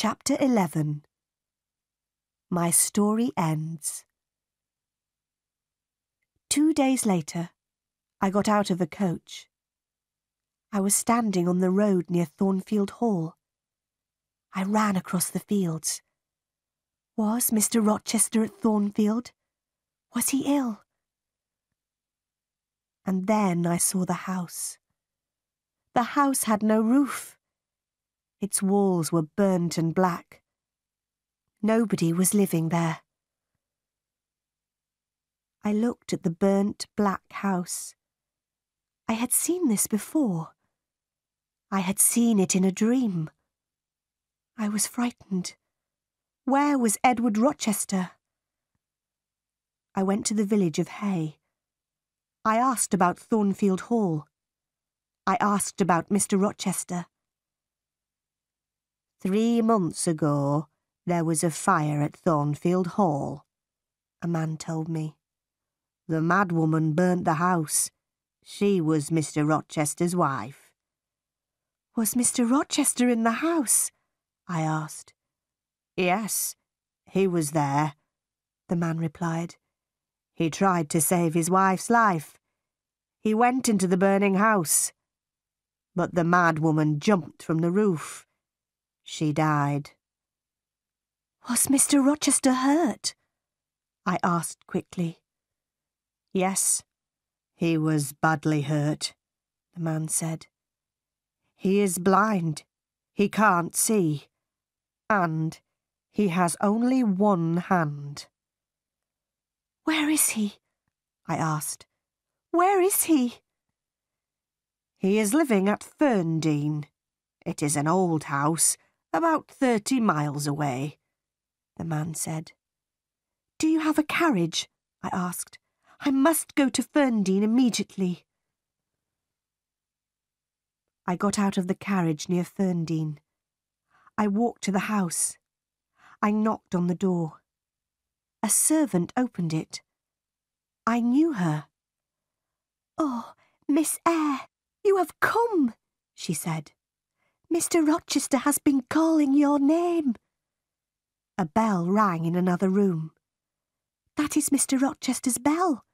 Chapter 11 My Story Ends Two days later, I got out of a coach. I was standing on the road near Thornfield Hall. I ran across the fields. Was Mr. Rochester at Thornfield? Was he ill? And then I saw the house. The house had no roof. Its walls were burnt and black. Nobody was living there. I looked at the burnt black house. I had seen this before. I had seen it in a dream. I was frightened. Where was Edward Rochester? I went to the village of Hay. I asked about Thornfield Hall. I asked about Mr. Rochester. Three months ago, there was a fire at Thornfield Hall, a man told me. The madwoman burnt the house. She was Mr. Rochester's wife. Was Mr. Rochester in the house? I asked. Yes, he was there, the man replied. He tried to save his wife's life. He went into the burning house. But the madwoman jumped from the roof. She died. Was Mr. Rochester hurt? I asked quickly. Yes, he was badly hurt, the man said. He is blind. He can't see. And he has only one hand. Where is he? I asked. Where is he? He is living at Ferndean. It is an old house, about thirty miles away, the man said. Do you have a carriage? I asked. I must go to Ferndean immediately. I got out of the carriage near Ferndean. I walked to the house. I knocked on the door. A servant opened it. I knew her. Oh, Miss Eyre, you have come, she said. Mr. Rochester has been calling your name. A bell rang in another room. That is Mr. Rochester's bell,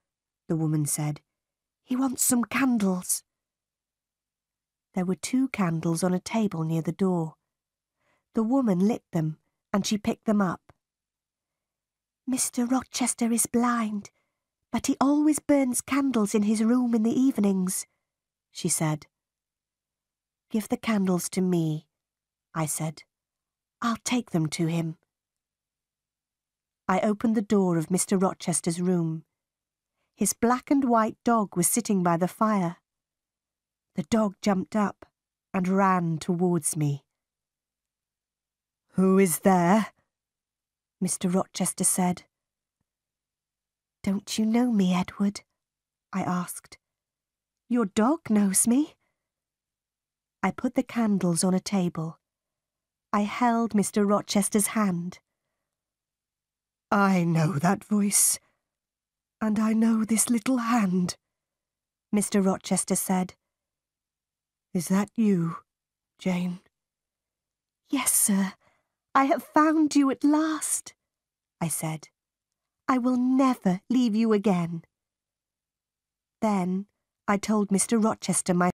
the woman said. He wants some candles. There were two candles on a table near the door. The woman lit them, and she picked them up. Mr. Rochester is blind, but he always burns candles in his room in the evenings, she said. Give the candles to me, I said. I'll take them to him. I opened the door of Mr. Rochester's room. His black and white dog was sitting by the fire. The dog jumped up and ran towards me. Who is there? Mr. Rochester said. Don't you know me, Edward? I asked. Your dog knows me. I put the candles on a table. I held Mr. Rochester's hand. I know that voice, and I know this little hand, Mr. Rochester said. Is that you, Jane? Yes, sir. I have found you at last, I said. I will never leave you again. Then I told Mr. Rochester my